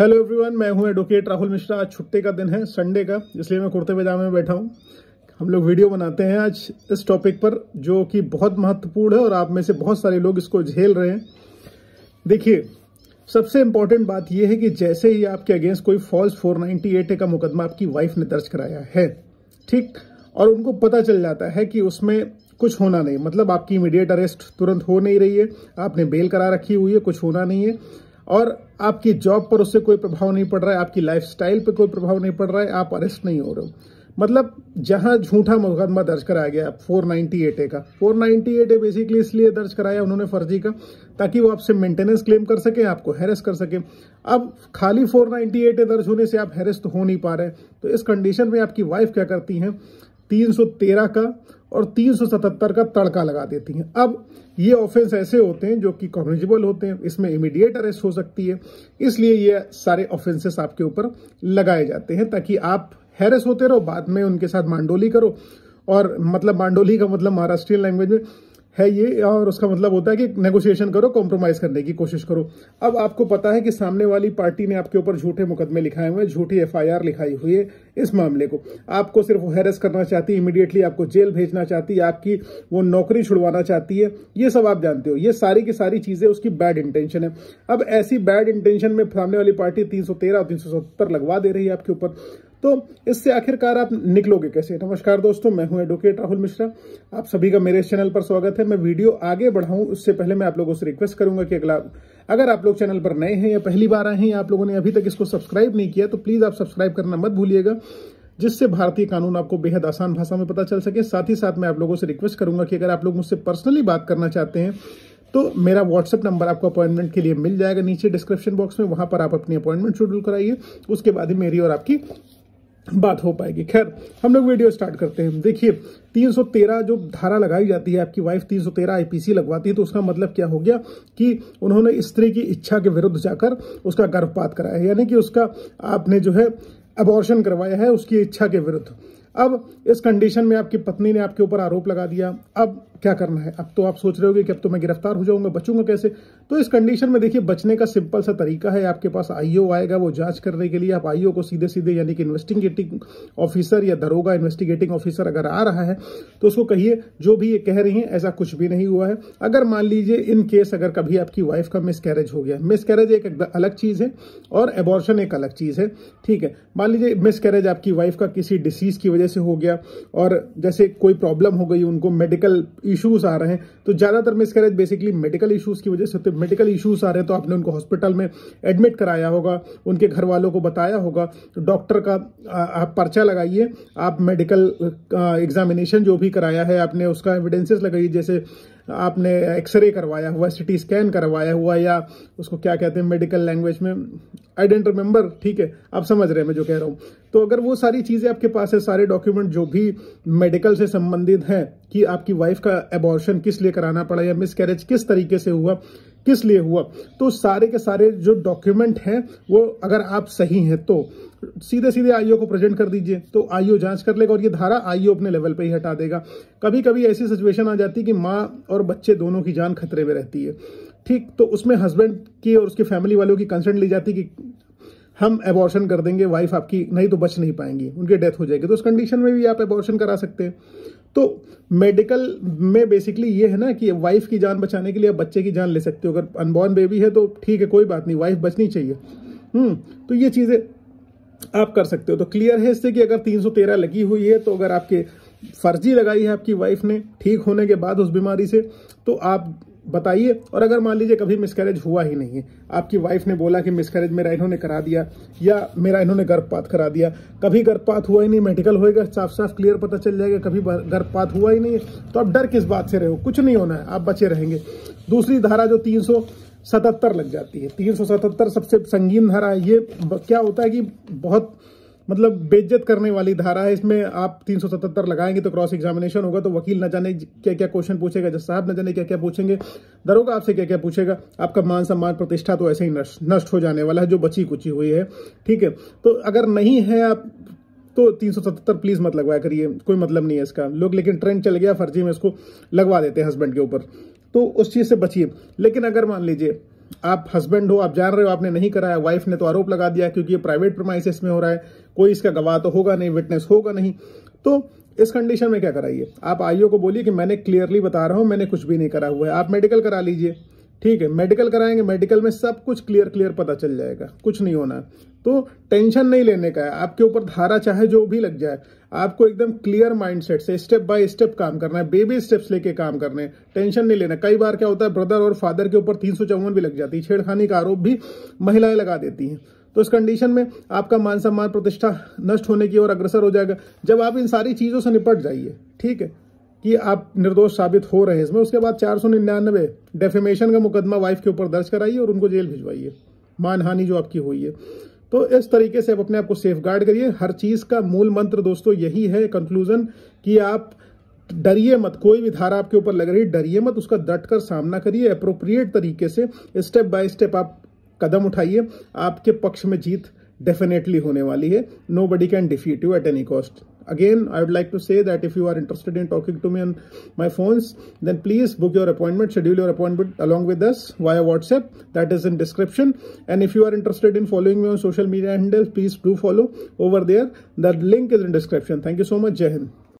Hello everyone मैं हूं advocate Rahul Mishra आज छुट्टी का दिन है संडे का इसलिए मैं कुर्ते पजामे में बैठा हूं हम लोग वीडियो बनाते हैं आज इस टॉपिक पर जो कि बहुत महत्वपूर्ण है और आप में से बहुत सारे लोग इसको झेल रहे हैं देखिए सबसे इम्पॉर्टेंट बात यह है कि जैसे ही आपके अगेंस्ट कोई फॉल्स फोर का मुकदमा आपकी वाइफ ने दर्ज कराया है ठीक और उनको पता चल जाता है कि उसमें कुछ होना नहीं मतलब आपकी इमीडिएट अरेस्ट तुरंत हो नहीं रही है आपने बेल करा रखी हुई है कुछ होना नहीं है और आपकी जॉब पर उससे कोई प्रभाव नहीं पड़ रहा है आपकी लाइफस्टाइल पे कोई प्रभाव नहीं पड़ रहा है आप अरेस्ट नहीं हो रहे हो मतलब जहां झूठा मुकदमा दर्ज कराया गया फोर नाइनटी एट ए का four ninety eight A basically इसलिए दर्ज कराया उन्होंने फर्जी का ताकि वो आपसे मेंटेनेंस क्लेम कर सके आपको हैरेस कर सके अब खाली फोर नाइनटी एट ए दर्ज होने से आप तो हो नहीं पा रहे तो इस कंडीशन में आपकी वाइफ क्या करती हैं 313 का और 377 का तड़का लगा देती हैं अब ये ऑफेंस ऐसे होते हैं जो कि कॉग्निजिबल होते हैं इसमें इमीडिएट अरेस्ट हो सकती है इसलिए ये सारे ऑफेंसेस आपके ऊपर लगाए जाते हैं ताकि आप हैरेस होते रहो बाद में उनके साथ मांडोली करो और मतलब मांडोली का मतलब महाराष्ट्रीय लैंग्वेज में है ये और उसका मतलब होता है कि नेगोशिएशन करो कॉम्प्रोमाइज करने की कोशिश करो अब आपको पता है कि सामने वाली पार्टी ने आपके ऊपर झूठे मुकदमे लिखाए हुए एफ झूठी एफआईआर लिखाई हुई है इस मामले को आपको सिर्फ हैरस करना चाहती है इमीडिएटली आपको जेल भेजना चाहती है आपकी वो नौकरी छुड़वाना चाहती है ये सब आप जानते हो ये सारी की सारी चीजें उसकी बैड इंटेंशन है अब ऐसी बैड इंटेंशन में सामने वाली पार्टी तीन और तीन लगवा दे रही है आपके ऊपर तो इससे आखिरकार आप निकलोगे कैसे नमस्कार दोस्तों मैं हूं एडवोकेट राहुल मिश्रा आप सभी का मेरे इस चैनल पर स्वागत है मैं वीडियो आगे बढ़ाऊं उससे पहले मैं आप लोगों से रिक्वेस्ट करूंगा कि अगला अगर आप लोग चैनल पर नए हैं या पहली बार आए हैं या आप लोगों ने अभी तक इसको सब्सक्राइब नहीं किया तो प्लीज आप सब्सक्राइब करना मत भूलिएगा जिससे भारतीय कानून आपको बेहद आसान भाषा में पता चल सके साथ ही साथ मैं आप लोगों से रिक्वेस्ट करूंगा कि अगर आप लोग मुझसे पर्सनली बात करना चाहते हैं तो मेरा व्हाट्सअप नंबर आपको अपॉइंटमेंट के लिए मिल जाएगा नीचे डिस्क्रिप्शन बॉक्स में वहां पर आप अपनी अपॉइंटमेंट शेड्यूल कराइए उसके बाद ही मेरी और आपकी बात हो पाएगी खैर हम लोग वीडियो स्टार्ट करते हैं देखिए 313 जो धारा लगाई जाती है आपकी वाइफ 313 आईपीसी लगवाती है तो उसका मतलब क्या हो गया कि उन्होंने स्त्री की इच्छा के विरुद्ध जाकर उसका गर्भपात कराया यानी कि उसका आपने जो है अबॉर्शन करवाया है उसकी इच्छा के विरुद्ध अब इस कंडीशन में आपकी पत्नी ने आपके ऊपर आरोप लगा दिया अब क्या करना है अब तो आप सोच रहे होगे कि अब तो मैं गिरफ्तार हो जाऊंगा बचूंगा कैसे तो इस कंडीशन में देखिए बचने का सिंपल सा तरीका है आपके पास आईओ आएगा वो जांच करने के लिए आप आईओ को सीधे सीधे यानी कि इन्वेस्टिगेटिंग ऑफिसर या दरोगा इन्वेस्टिगेटिंग ऑफिसर अगर आ रहा है तो उसको कहिए जो भी ये कह रही है ऐसा कुछ भी नहीं हुआ है अगर मान लीजिए इन केस अगर कभी आपकी वाइफ का मिस हो गया मिस एक अलग चीज़ है और एबॉर्शन एक अलग चीज़ है ठीक है मान लीजिए मिस आपकी वाइफ का किसी डिसीज की वजह वजह से हो गया और जैसे कोई प्रॉब्लम हो गई उनको मेडिकल इश्यूज आ रहे हैं तो ज़्यादातर मिसकैरेज बेसिकली मेडिकल इश्यूज की वजह से तो मेडिकल इश्यूज आ रहे हैं तो आपने उनको हॉस्पिटल में एडमिट कराया होगा उनके घर वालों को बताया होगा तो डॉक्टर का आप पर्चा लगाइए आप मेडिकल एग्जामिनेशन जो भी कराया है आपने उसका एविडेंसेस लगाइए जैसे आपने एक्सरे करवाया हुआ सिटी स्कैन करवाया हुआ या उसको क्या कहते हैं मेडिकल लैंग्वेज में आई डेंट रिमेंबर ठीक है आप समझ रहे हैं मैं जो कह रहा हूँ तो अगर वो सारी चीज़ें आपके पास है सारे डॉक्यूमेंट जो भी मेडिकल से संबंधित हैं कि आपकी वाइफ का एबॉर्शन किस लिए कराना पड़ा या मिस कैरेज किस तरीके से हुआ किस लिए हुआ तो सारे के सारे जो डॉक्यूमेंट हैं वो अगर आप सही हैं तो सीधे सीधे आईओ को प्रेजेंट कर दीजिए तो आईओ जांच कर लेगा और ये धारा आईओ अपने लेवल पे ही हटा देगा कभी कभी ऐसी सिचुएशन आ जाती है कि माँ और बच्चे दोनों की जान खतरे में रहती है ठीक तो उसमें हस्बैंड की और उसकी फैमिली वालों की कंसेंट ली जाती कि हम एबॉर्शन कर देंगे वाइफ आपकी नहीं तो बच नहीं पाएंगी उनकी डेथ हो जाएगी तो उस कंडीशन में भी आप एबॉर्शन करा सकते हैं तो मेडिकल में बेसिकली ये है ना कि वाइफ की जान बचाने के लिए आप बच्चे की जान ले सकते हो अगर अनबॉर्न बेबी है तो ठीक है कोई बात नहीं वाइफ बचनी चाहिए हम्म तो ये चीज़ें आप कर सकते हो तो क्लियर है इससे कि अगर 313 लगी हुई है तो अगर आपके फर्जी लगाई है आपकी वाइफ ने ठीक होने के बाद उस बीमारी से तो आप बताइए और अगर मान लीजिए कभी मिसकैरेज हुआ ही नहीं है आपकी वाइफ ने बोला कि मिसकैरेज मेरा इन्होंने करा दिया या मेरा इन्होंने गर्भपात करा दिया कभी गर्भपात हुआ ही नहीं मेडिकल होएगा साफ साफ क्लियर पता चल जाएगा कभी गर्भपात हुआ ही नहीं है तो आप डर किस बात से रहे हो कुछ नहीं होना है आप बचे रहेंगे दूसरी धारा जो तीन सतहत्तर लग जाती है तीन सौ सतहत्तर सबसे संगीन धारा है ये क्या होता है कि बहुत मतलब बेज्जत करने वाली धारा है इसमें आप 377 लगाएंगे तो क्रॉस एग्जामिनेशन होगा तो वकील न जाने क्या क्या क्वेश्चन पूछेगा जज साहब न जाने क्या क्या पूछेंगे दरोगा आपसे क्या क्या पूछेगा आपका मान सम्मान प्रतिष्ठा तो ऐसे ही नष्ट हो जाने वाला है जो बची कुची हुई है ठीक है तो अगर नहीं है आप तो 377 प्लीज मत लगवाया करिए कोई मतलब नहीं है इसका लोग लेकिन ट्रेंड चल गया फर्जी में इसको लगवा देते हैं हस्बैंड के ऊपर तो उस चीज से बचिए लेकिन अगर मान लीजिए आप हस्बैंड हो आप जान रहे हो आपने नहीं कराया वाइफ ने तो आरोप लगा दिया क्योंकि ये प्राइवेट प्रमाइसिस में हो रहा है कोई इसका गवाह तो होगा नहीं विटनेस होगा नहीं तो इस कंडीशन में क्या कराइए आप आईओ को बोलिए कि मैंने क्लियरली बता रहा हूं मैंने कुछ भी नहीं करा हुआ है आप मेडिकल करा लीजिए ठीक है मेडिकल कराएंगे मेडिकल में सब कुछ क्लियर क्लियर पता चल जाएगा कुछ नहीं होना तो टेंशन नहीं लेने का है आपके ऊपर धारा चाहे जो भी लग जाए आपको एकदम क्लियर माइंडसेट से स्टेप बाय स्टेप काम करना है बेबी स्टेप्स लेके काम करने हैं टेंशन नहीं लेना कई बार क्या होता है ब्रदर और फादर के ऊपर तीन भी लग जाती है छेड़खानी का आरोप भी महिलाएं लगा देती हैं तो इस कंडीशन में आपका मान सम्मान प्रतिष्ठा नष्ट होने की ओर अग्रसर हो जाएगा जब आप इन सारी चीज़ों से निपट जाइए ठीक है कि आप निर्दोष साबित हो रहे हैं इसमें उसके बाद चार सौ निन्यानवे डेफेमेशन का मुकदमा वाइफ के ऊपर दर्ज कराइए और उनको जेल भिजवाइए मानहानि जो आपकी हुई है तो इस तरीके से आप अपने आप को सेफ गार्ड करिए हर चीज़ का मूल मंत्र दोस्तों यही है कंक्लूजन कि आप डरिए मत कोई भी धारा आपके ऊपर लग रही है डरिए मत उसका डट कर सामना करिए अप्रोप्रिएट तरीके से स्टेप बाय स्टेप आप कदम उठाइए आपके पक्ष में जीत डेफिनेटली होने वाली है nobody can defeat you at any cost Again, I would like to say that if you are interested in talking to me on my phones, then please book your appointment, schedule your appointment along with us via WhatsApp. That is in description. And if you are interested in following me on social media handles, please do follow over there. That link is in description. Thank you so much. Jai